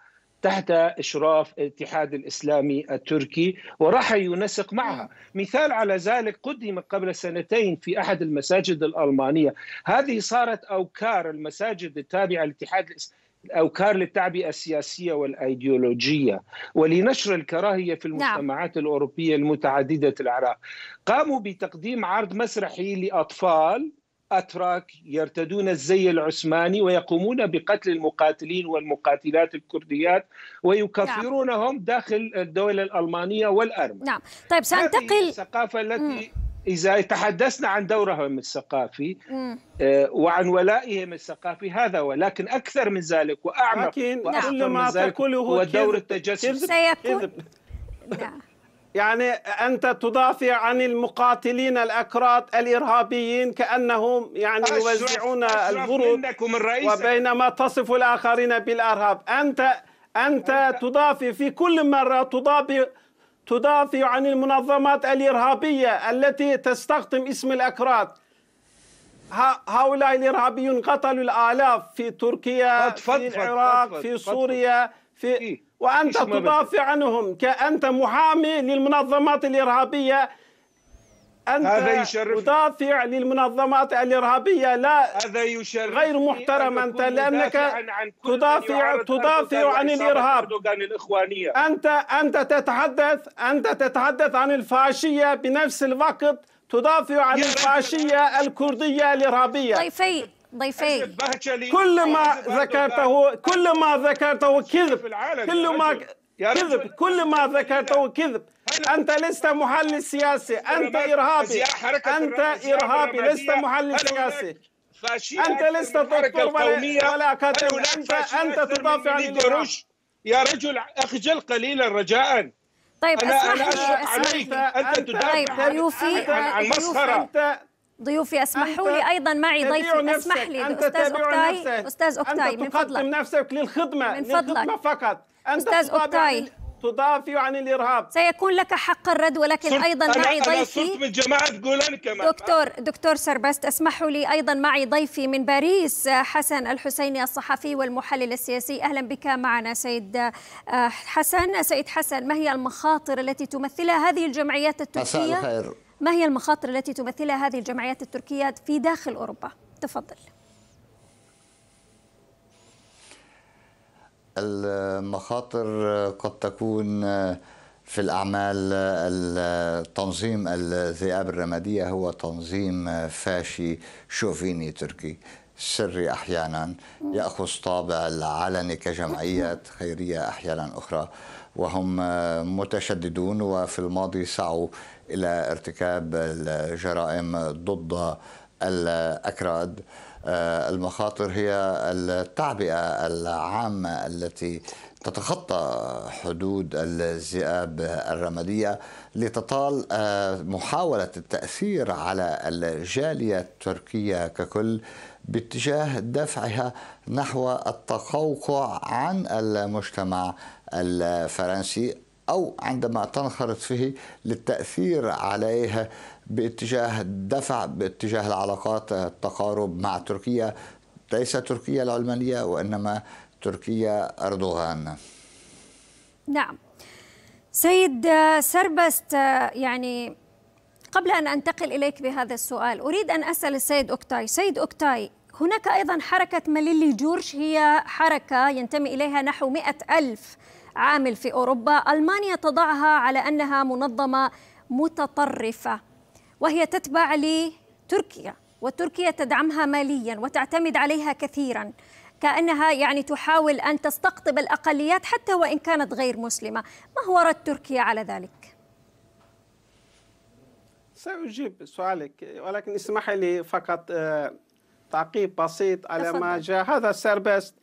تحت إشراف الاتحاد الإسلامي التركي وراح ينسق معها مثال على ذلك قدم قبل سنتين في أحد المساجد الألمانية هذه صارت أوكار المساجد التابعة للاتحاد أوكار الأوكار للتعبئة السياسية والأيديولوجية ولنشر الكراهية في نعم. المجتمعات نعم. الأوروبية المتعددة الأعراق قاموا بتقديم عرض مسرحي لأطفال أتراك يرتدون الزي العثماني ويقومون بقتل المقاتلين والمقاتلات الكرديات ويكفرونهم نعم. داخل الدولة الألمانية والأرمن نعم طيب سأنتقل الثقافة التي إذا تحدثنا عن دورهم الثقافي آه، وعن ولائهم الثقافي هذا ولكن أكثر من ذلك وأعمق لكن كل ما تقوله هو دور التجسس سيكون نعم. يعني أنت تدافع عن المقاتلين الأكراد الإرهابيين كأنهم يعني يوزعون البروق وبينما تصف الآخرين بالإرهاب أنت أنت تدافع في كل مرة تدافع تدافع عن المنظمات الإرهابية التي تستخدم اسم الأكراد هؤلاء الإرهابيون قتلوا الآلاف في تركيا في العراق في سوريا في إيه. وأنت تدافع عنهم كأنت محامي للمنظمات الإرهابية أنت هذا يشرف مدافع للمنظمات الإرهابية لا هذا يشرف غير محترم أنت لأنك عن تدافع تدافع عن الإرهاب الإخوانية. أنت أنت تتحدث أنت تتحدث عن الفاشية بنفس الوقت تدافع عن الفاشية الكردية الإرهابية طيب ضيفي كل ما ذكرته كل ما ذكرته كذب كل ما كذب كل ما ذكرته كذب أنت لست محلل سياسي أنت إرهابي أنت إرهابي لست محلل سياسي أنت لست دكتور ولا ولا كاتب طيب، أنت أنت تدافع طيب، عن الدروش يا رجل أخجل قليلا رجاء طيب لي اسمح لي أنت تدافع عن المسخره ضيوفي اسمحوا لي ايضا معي ضيفي اسمح لي أنت استاذ اوكتاي نفسك. استاذ اوكتاي أنت من فضلك تقدم نفسك للخدمه من فضلك للخدمة فقط أنت استاذ يعني اوكتاي تضافي يعني عن الارهاب سيكون لك حق الرد ولكن ايضا أنا معي أنا صرت من جماعه جولان كمان دكتور دكتور سربست اسمحوا لي ايضا معي ضيفي من باريس حسن الحسيني الصحفي والمحلل السياسي اهلا بك معنا سيد آه، حسن سيد حسن ما هي المخاطر التي تمثلها هذه الجمعيات التركيه مساء الخير ما هي المخاطر التي تمثلها هذه الجمعيات التركية في داخل أوروبا؟ تفضل المخاطر قد تكون في الأعمال التنظيم الذئاب الرمادية هو تنظيم فاشي شوفيني تركي سري احيانا ياخذ طابع العلني كجمعيات خيريه احيانا اخرى وهم متشددون وفي الماضي سعوا إلى ارتكاب الجرائم ضد الأكراد آه، المخاطر هي التعبئة العامة التي تتخطى حدود الذئاب الرمادية لتطال آه، محاولة التأثير على الجالية التركية ككل باتجاه دفعها نحو التقوقع عن المجتمع الفرنسي أو عندما تنخرط فيه للتأثير عليها باتجاه الدفع باتجاه العلاقات التقارب مع تركيا ليس تركيا العلمانية وإنما تركيا أردوغان نعم سيد سربست يعني قبل أن أنتقل إليك بهذا السؤال أريد أن أسأل السيد أكتاي سيد أكتاي هناك أيضا حركة مليلي جورج هي حركة ينتمي إليها نحو مئة ألف عامل في أوروبا ألمانيا تضعها على أنها منظمة متطرفة وهي تتبع لتركيا وتركيا تدعمها ماليا وتعتمد عليها كثيرا كأنها يعني تحاول أن تستقطب الأقليات حتى وإن كانت غير مسلمة ما هو رد تركيا على ذلك؟ سأجيب سؤالك ولكن اسمح لي فقط آه، تعقيب بسيط على ما جاء هذا سيربست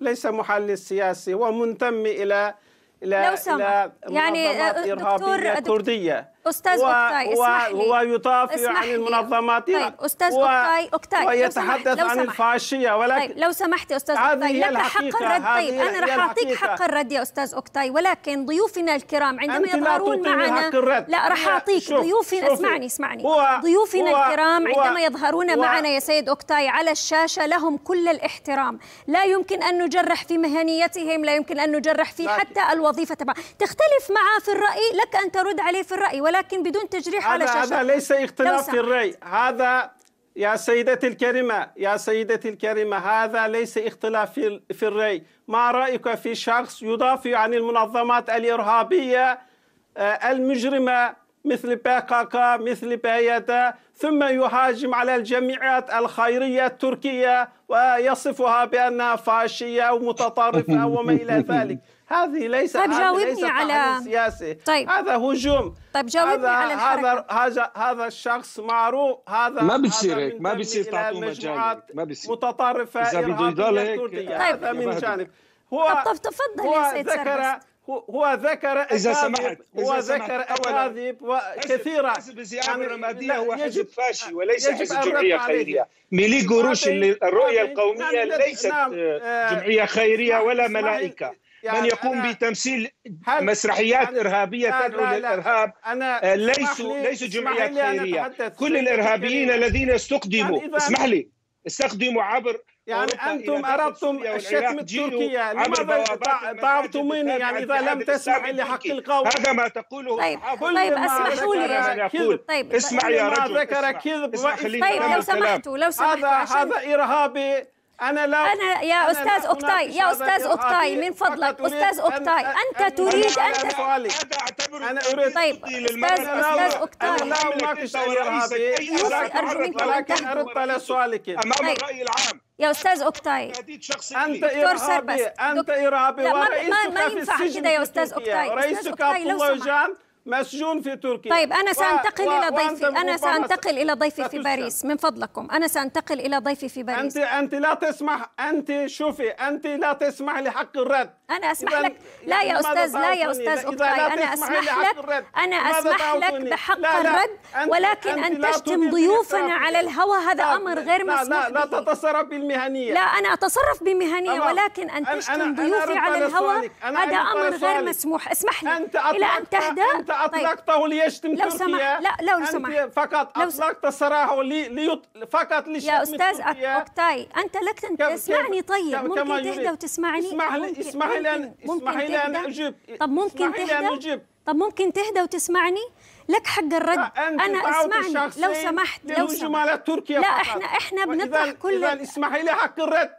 ليس محلل سياسي ومنتمي إلى إلى لو سمح. إلى يعني دكتور كردية استاذ و... اوكتاي اسمح لي ويطاف عن المنظمات طيب استاذ و... اوكتاي اوكتاي ويتحدث طيب، لو سمحت. عن الفاشيه ولكن طيب لو سمحت استاذ اوكتاي لك حق الرد طيب انا راح اعطيك حق الرد يا استاذ اوكتاي ولكن ضيوفنا الكرام عندما يظهرون معنا لا راح اعطيك ضيوفنا اسمعني اسمعني ضيوفنا الكرام عندما يظهرون معنا يا سيد اوكتاي على الشاشه لهم كل الاحترام لا يمكن ان نجرح في مهنيتهم لا يمكن ان نجرح في حتى الوظيفه تبع تختلف معه في الراي لك ان ترد عليه في الراي ولكن بدون تجريح على شاشة هذا ليس اختلاف في الرأي هذا يا سيدتي الكريمة يا سيدتي الكريمة هذا ليس اختلاف في الرأي ما رأيك في شخص يدافع عن يعني المنظمات الإرهابية آه، المجرمة مثل باكاكا مثل بايتا ثم يهاجم على الجمعيات الخيرية التركية ويصفها بأنها فاشية ومتطرفة وما إلى ذلك هذه ليس طيب جاوبني على سياسي طيب هذا هجوم طيب جاوبني على هذا هذا هذا الشخص معروف هذا ما بيصير ما بيصير تعطوه مجال ما بيصير متطرفه يضل هيك طيب. هذا من جانب هو طب تفضل هو يا سيد ذكر هو ذكر إذا سمحت هو ذكر أكاذيب كثيرة حزب زياد الرمادية يعني هو حزب فاشي وليس حزب نعم، نعم، نعم. جمعية خيرية ملي قروش الرؤية القومية ليست جمعية خيرية ولا ملائكة يعني من يقوم بتمثيل مسرحيات يعني إرهابية لا تدعو لا للإرهاب أنا ليس آه، ليسوا جمعيات خيرية كل الإرهابيين الذين استقدموا يعني اسمح لي استخدموا عبر يعني انتم اردتم الشتم التركيه لماذا طعنتموني يعني اذا لم لي حق القول هذا ما تقوله طيب طيب اسمحوا لي طيب،, طيب اسمع يا رجل ذكر كذب طيب لو سمحتوا لو سمحتوا هذا هذا ارهابي انا لا انا يا أنا استاذ اوكتاي يا استاذ اوكتاي من فضلك استاذ اوكتاي انت تريد ان انا اريد طيب استاذ استاذ اوكتاي انا لا اناقش الارهابي ارجو ان ارد على سؤالك امام طيب. الراي العام يا استاذ اوكتاي انت ارهابي انت ارهابي ورئيسك ما, ما ينفع كده يا استاذ اوكتاي رئيسك أبو الله وجان مسجون في تركيا طيب أنا سأنتقل و... إلى ضيفي أنا سأنتقل إلى ضيفي في باريس من فضلكم أنا سأنتقل إلى ضيفي في باريس أنت أنت لا تسمح أنت شوفي أنت لا تسمح لحق الرد أنا أسمح لك لا يا يعني أستاذ لا يا أستاذ اوكاي أنا أسمح لك أنا أسمح لك بحق الرد ولكن أن تشتم ضيوفنا على الهوى هذا أمر غير مسموح لا لا, لا تتصرف بالمهنية لا أنا أتصرف بمهنية ولكن أن تشتم ضيوفي على الهوى هذا أمر غير مسموح اسمح لي إلى أن تهدأ طيب. أطلقته طيب. ليشتم لو تركيا لا لو سمحت فقط لو أطلقت سراحه لي ليط... فقط لشتم يا أستاذ تركيا. أوكتاي أنت لك أن تسمعني طيب كم ممكن كم تهدى وتسمعني اسمح لي اسمح لي أن اسمح لي أن أجيب طب ممكن تهدى طب ممكن تهدى وتسمعني لك حق الرد انا اسمعني لو سمحت لو سمحت لا احنا احنا بنطرح كل اذا اسمحي لي حق الرد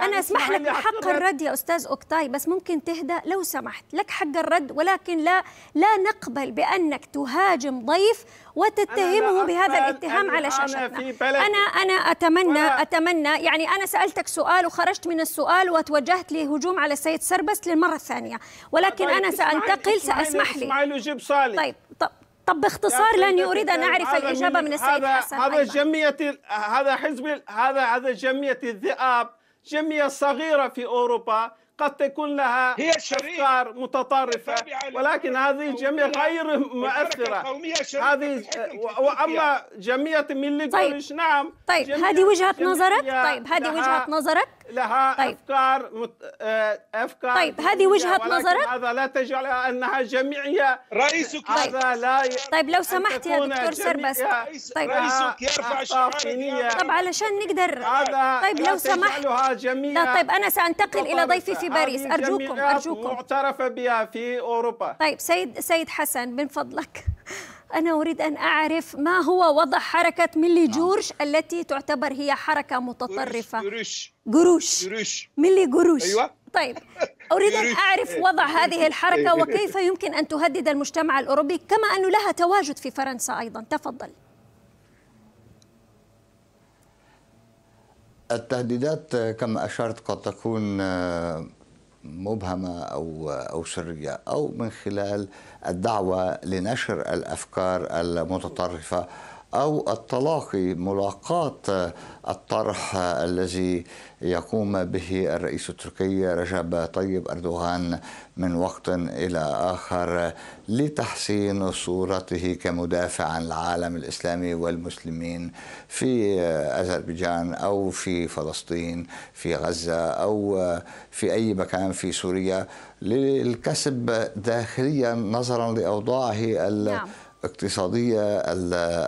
انا اسمح لك بحق الرد يا استاذ اوكتاي بس ممكن تهدى لو سمحت لك حق الرد ولكن لا لا نقبل بانك تهاجم ضيف وتتهمه بهذا الاتهام على شاشتنا انا انا اتمنى اتمنى يعني انا سالتك سؤال وخرجت من السؤال وتوجهت لهجوم على السيد سربس للمره الثانيه ولكن طيب انا سانتقل ساسمح لي طيب طب طب باختصار لاني اريد ان اعرف الاجابه من, السيد هذا حسن هذا جمية هذا حزب هذا هذا جمية الذئاب جميع صغيرة في أوروبا قد تكون لها هي أفكار متطرفة ولكن هذه الجميع غير مؤثرة هذه آه، وأما جمعية ملي طيب. نعم طيب هذه وجهة نظرك طيب هذه وجهة نظرك لها طيب. افكار مت... آه، افكار طيب هذه وجهه نظرك هذا لا تجعلها انها جميعيه رئيسك هذا طيب. لا ي... طيب لو سمحت يا دكتور سربس طيب رئيسك يرفع آه، شعارك طب طيب، علشان نقدر هذا طيب, طيب، لو سمحت لا طيب انا سانتقل الى ضيفي في باريس ارجوكم ارجوكم معترف بها في اوروبا طيب سيد سيد حسن من فضلك أنا أريد أن أعرف ما هو وضع حركة ميلي نعم. جورج التي تعتبر هي حركة متطرفة قروش قروش قروش ميلي جروش أيوة طيب أريد أن أعرف وضع هذه الحركة أيوة. وكيف يمكن أن تهدد المجتمع الأوروبي كما أنه لها تواجد في فرنسا أيضا تفضل التهديدات كما أشرت قد تكون آه، مبهمه او او سريه او من خلال الدعوه لنشر الافكار المتطرفه أو التلاقي ملاقاة الطرح الذي يقوم به الرئيس التركي رجب طيب أردوغان من وقت إلى آخر لتحسين صورته كمدافع عن العالم الإسلامي والمسلمين في أذربيجان أو في فلسطين في غزة أو في أي مكان في سوريا للكسب داخليا نظرا لأوضاعه نعم. الاقتصادية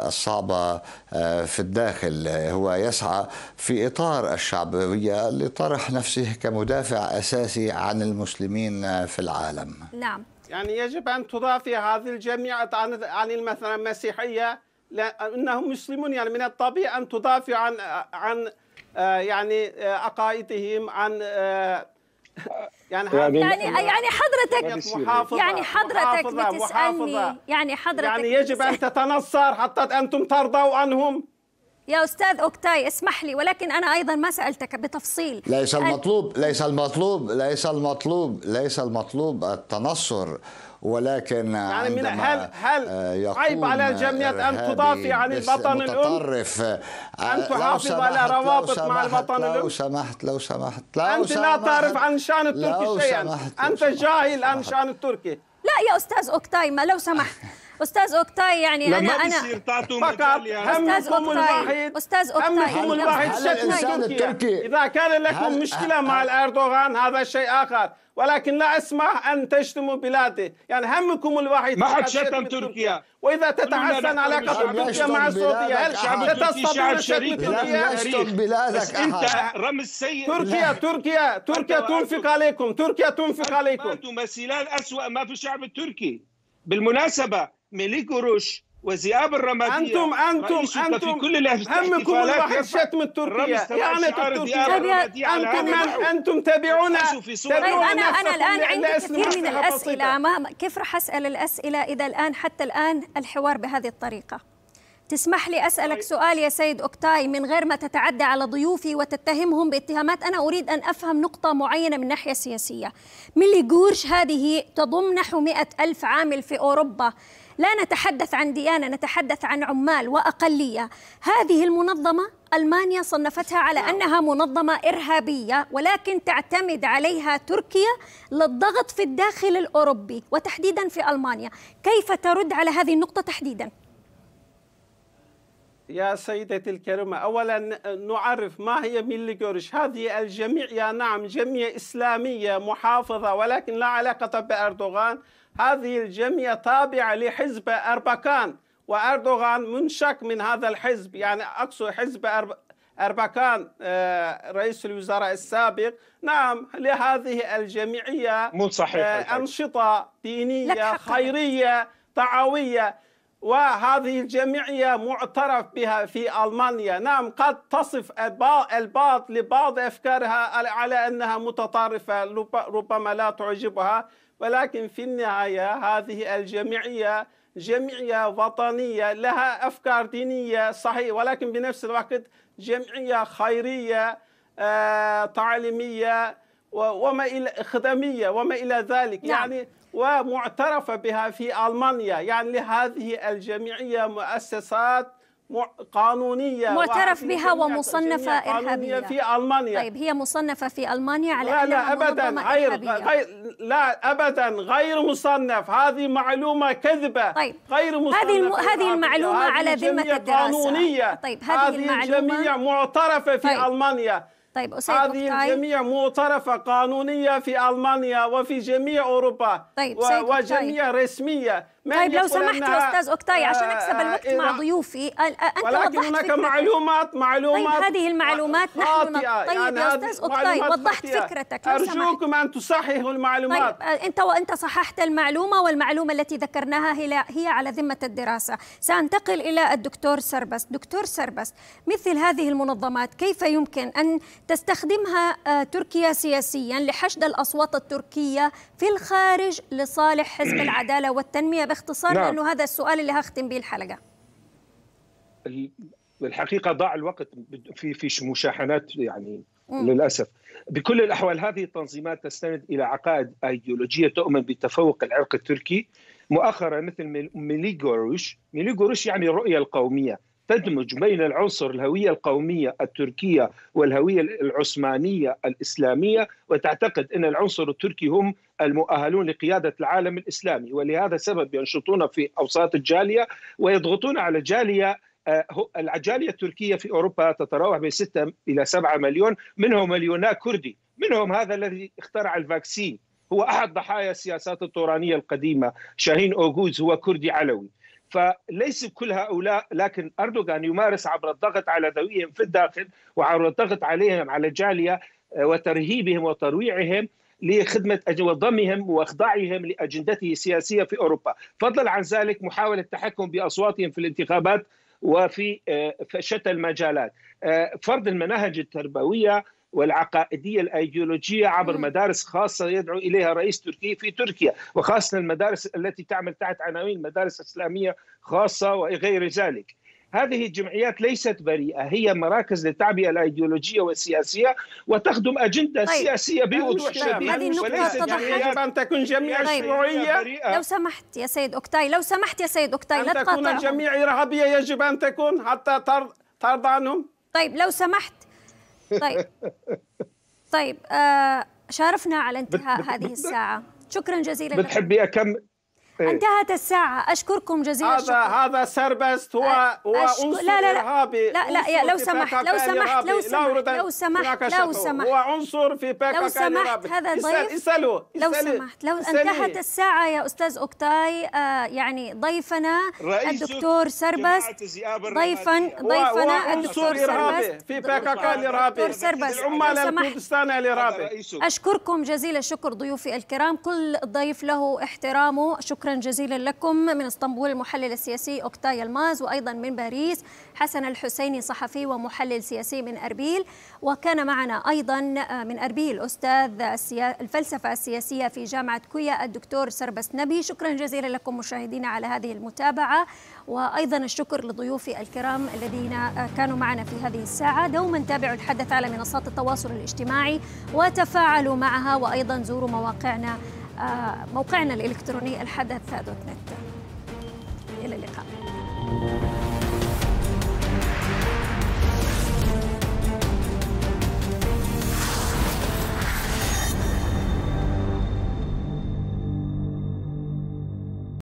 الصعبة آه، في الداخل هو يسعى في إطار الشعبوية لطرح نفسه كمدافع أساسي عن المسلمين في العالم نعم يعني يجب أن تضافي هذه الجميع عن مثلا المسيحية لأنهم مسلمون يعني من الطبيعي أن تضافي عن عن آه، يعني عقائدهم آه، عن يعني يعني يعني, يعني, يعني, يعني حضرتك يعني حضرتك بتسألني يعني حضرتك يعني يجب أن تتنصر حتى أنتم ترضوا عنهم يا أستاذ أوكتاي اسمح لي ولكن أنا أيضا ما سألتك بتفصيل ليس المطلوب ليس المطلوب ليس المطلوب ليس المطلوب التنصر ولكن يعني من هل هل آه، عيب على الجمعيات ان تدافع عن يعني الوطن الام آه، ان تحافظ على روابط مع الوطن الام لو سمحت لو سمحت لو انت لا تعرف عن شان التركي شيئا انت جاهل عن شان التركي لا يا استاذ اوكتاي ما لو سمحت استاذ اوكتاي يعني انا انا فقط همكم الواحد استاذ اوكتاي همكم الواحد شكل التركي اذا كان لكم مشكله مع الاردوغان هذا شيء اخر ولكن لا اسمح ان تشتموا بلادي يعني همكم الوحيد ما حد شتم تركيا واذا تتحسن علاقه تركيا مع السعوديه هل تستطيع شتم تركيا بلادك انت رمز سيء تركيا تركيا تركيا تنفق عليكم تركيا تنفق عليكم انتم مثيلان اسوء ما في الشعب التركي بالمناسبه ميليكوروش وذئاب الرمادية أنتم أنتم أنتم في كل همكم الواحد شتم تركيا يعني تركيا أنتم من أنتم تابعونا طيب أنا أنا الآن عندي كثير من الأسئلة ما كيف راح أسأل الأسئلة إذا الآن حتى الآن الحوار بهذه الطريقة تسمح لي أسألك طيب. سؤال يا سيد اوكتاي من غير ما تتعدى على ضيوفي وتتهمهم باتهامات أنا أريد أن أفهم نقطة معينة من ناحية سياسية ميلي جورش هذه تضم نحو مئة ألف عامل في أوروبا لا نتحدث عن ديانة نتحدث عن عمال وأقلية هذه المنظمة ألمانيا صنفتها على نعم. أنها منظمة إرهابية ولكن تعتمد عليها تركيا للضغط في الداخل الأوروبي وتحديدا في ألمانيا كيف ترد على هذه النقطة تحديدا؟ يا سيدتي الكريمة أولا نعرف ما هي ملي جورج هذه الجميع يا نعم جمعية إسلامية محافظة ولكن لا علاقة بأردوغان هذه الجمعية تابعة لحزب أربكان وأردوغان منشق من هذا الحزب يعني أقصد حزب أرب... أربكان آه، رئيس الوزراء السابق نعم لهذه الجمعية مو صحيح آه، أنشطة دينية خيرية تعاوية وهذه الجمعية معترف بها في ألمانيا نعم قد تصف البعض لبعض أفكارها على أنها متطرفة ربما لا تعجبها ولكن في النهاية هذه الجمعية جمعية وطنية لها أفكار دينية صحيح ولكن بنفس الوقت جمعية خيرية آه، تعليمية وما إلى خدمية وما إلى ذلك نعم. يعني ومعترف بها في ألمانيا يعني لهذه الجمعية مؤسسات قانونية معترف بها ومصنفة إرهابية في ألمانيا طيب هي مصنفة في ألمانيا على لا لا أبدا غير, إرهابية. غير لا أبدا غير مصنف هذه معلومة كذبة طيب غير مصنف هذه الم... هذه المعلومة على ذمة الدراسة قانونية طيب هذه, هذه المعلومة جميع معترفة في طيب. ألمانيا طيب أسيد هذه الجميع معترفة قانونية في ألمانيا وفي جميع أوروبا طيب وجميع رسمية طيب لو سمحت يا استاذ اوكتاي عشان اكسب آه، الوقت إيه، مع ضيوفي انت ولكن هناك معلومات معلومات طيب هذه المعلومات نحن يعني طيب يعني يا استاذ اوكتاي وضحت فكرتك لو ارجوكم ان تصححوا المعلومات طيب انت وانت صححت المعلومه والمعلومه التي ذكرناها هي هي على ذمه الدراسه سانتقل الى الدكتور سربس دكتور سربس مثل هذه المنظمات كيف يمكن ان تستخدمها تركيا سياسيا لحشد الاصوات التركيه في الخارج لصالح حزب العداله والتنميه باختصار نعم. لانه هذا السؤال اللي هختم به الحلقه الحقيقه ضاع الوقت في في مشاحنات يعني للاسف بكل الاحوال هذه التنظيمات تستند الى عقائد ايديولوجيه تؤمن بتفوق العرق التركي مؤخرا مثل ميليغوروش ميليغوروش يعني الرؤيه القوميه تدمج بين العنصر الهويه القوميه التركيه والهويه العثمانيه الاسلاميه وتعتقد ان العنصر التركي هم المؤهلون لقياده العالم الاسلامي ولهذا السبب ينشطون في اوساط الجاليه ويضغطون على جاليه آه، العجاليه التركيه في اوروبا تتراوح بين 6 الى 7 مليون منهم مليونا كردي منهم هذا الذي اخترع الفاكسين هو احد ضحايا السياسات الطورانيه القديمه شاهين اوغوز هو كردي علوي فليس كل هؤلاء لكن أردوغان يمارس عبر الضغط على ذويهم في الداخل وعبر الضغط عليهم على الجالية آه، وترهيبهم وترويعهم لخدمة وضمهم وإخضاعهم لأجندته السياسية في أوروبا فضلا عن ذلك محاولة التحكم بأصواتهم في الانتخابات وفي آه، شتى المجالات آه، فرض المناهج التربويه والعقائدية الأيديولوجية عبر مدارس خاصة يدعو إليها رئيس تركي في تركيا وخاصة المدارس التي تعمل تحت عناوين مدارس إسلامية خاصة وغير ذلك هذه الجمعيات ليست بريئة هي مراكز للتعبئة الأيديولوجية والسياسية وتخدم أجندة طيب. سياسية بوضوح شديد وليس يجب طيب، أن تكون جميع طيب. بريئة لو سمحت يا سيد أكتاي لو سمحت يا سيد أكتاي لا تكون الجميع إرهابية يجب أن تكون حتى ترضى عنهم طيب لو سمحت طيب طيب آه شارفنا على انتهاء بت بت هذه الساعه شكرا جزيلا بتحبي اكمل إيه. انتهت الساعة أشكركم جزيل هذا الشكر هذا سربست هو هو عنصر لا لا لا لا لا يا لو سمحت لو سمحت لو سمحت لو سمحت لو سمحت هو عنصر في بيكا لو سمحت هذا ضيف اسأله لو سمحت لو انتهت الساعة يا أستاذ أوكتاي آه يعني ضيفنا الدكتور سربست ضيفا ضيفنا الدكتور سربست في بيكا الإرهابي الدكتور سربست العمال الكردستان الإرهابي أشكركم جزيل الشكر ضيوفي الكرام كل ضيف له احترامه شكرا شكرا جزيلا لكم من اسطنبول المحلل السياسي أوكتاي الماز وأيضا من باريس حسن الحسيني صحفي ومحلل سياسي من أربيل وكان معنا أيضا آه، من أربيل أستاذ الفلسفة السياسية في جامعة كويا الدكتور سربس نبي شكرا جزيلا لكم مشاهدينا على هذه المتابعة وأيضا الشكر لضيوفي الكرام الذين آه، كانوا معنا في هذه الساعة دوما تابعوا الحدث على منصات التواصل الاجتماعي وتفاعلوا معها وأيضا زوروا مواقعنا آه، موقعنا الإلكتروني الحدث دوت نت إلى اللقاء